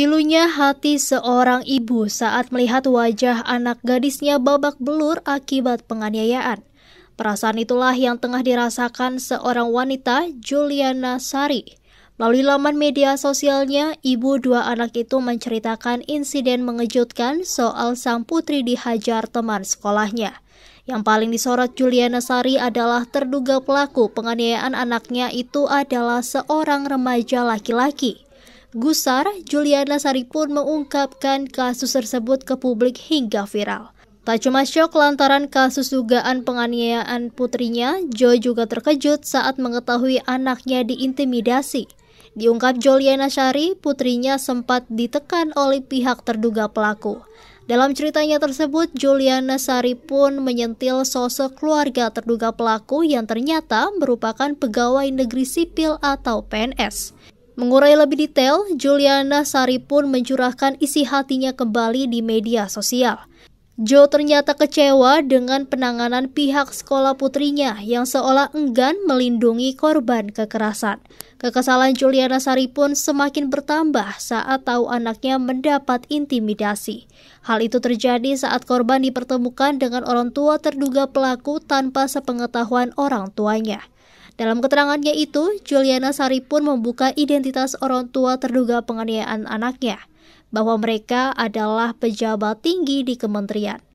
Pilunya hati seorang ibu saat melihat wajah anak gadisnya babak belur akibat penganiayaan. Perasaan itulah yang tengah dirasakan seorang wanita, Juliana Sari. Melalui laman media sosialnya, ibu dua anak itu menceritakan insiden mengejutkan soal sang putri dihajar teman sekolahnya. Yang paling disorot Juliana Sari adalah terduga pelaku penganiayaan anaknya itu adalah seorang remaja laki-laki. Gusar, Juliana Sari pun mengungkapkan kasus tersebut ke publik hingga viral. Tak cuma syok lantaran kasus dugaan penganiayaan putrinya, Joy juga terkejut saat mengetahui anaknya diintimidasi. Diungkap Juliana Sari, putrinya sempat ditekan oleh pihak terduga pelaku. Dalam ceritanya tersebut, Juliana Sari pun menyentil sosok keluarga terduga pelaku yang ternyata merupakan pegawai negeri sipil atau PNS. Mengurai lebih detail, Juliana Sari pun mencurahkan isi hatinya kembali di media sosial. Jo ternyata kecewa dengan penanganan pihak sekolah putrinya yang seolah enggan melindungi korban kekerasan. Kekesalan Juliana Sari pun semakin bertambah saat tahu anaknya mendapat intimidasi. Hal itu terjadi saat korban dipertemukan dengan orang tua terduga pelaku tanpa sepengetahuan orang tuanya. Dalam keterangannya itu, Juliana Sari pun membuka identitas orang tua terduga penganiayaan anaknya, bahwa mereka adalah pejabat tinggi di kementerian.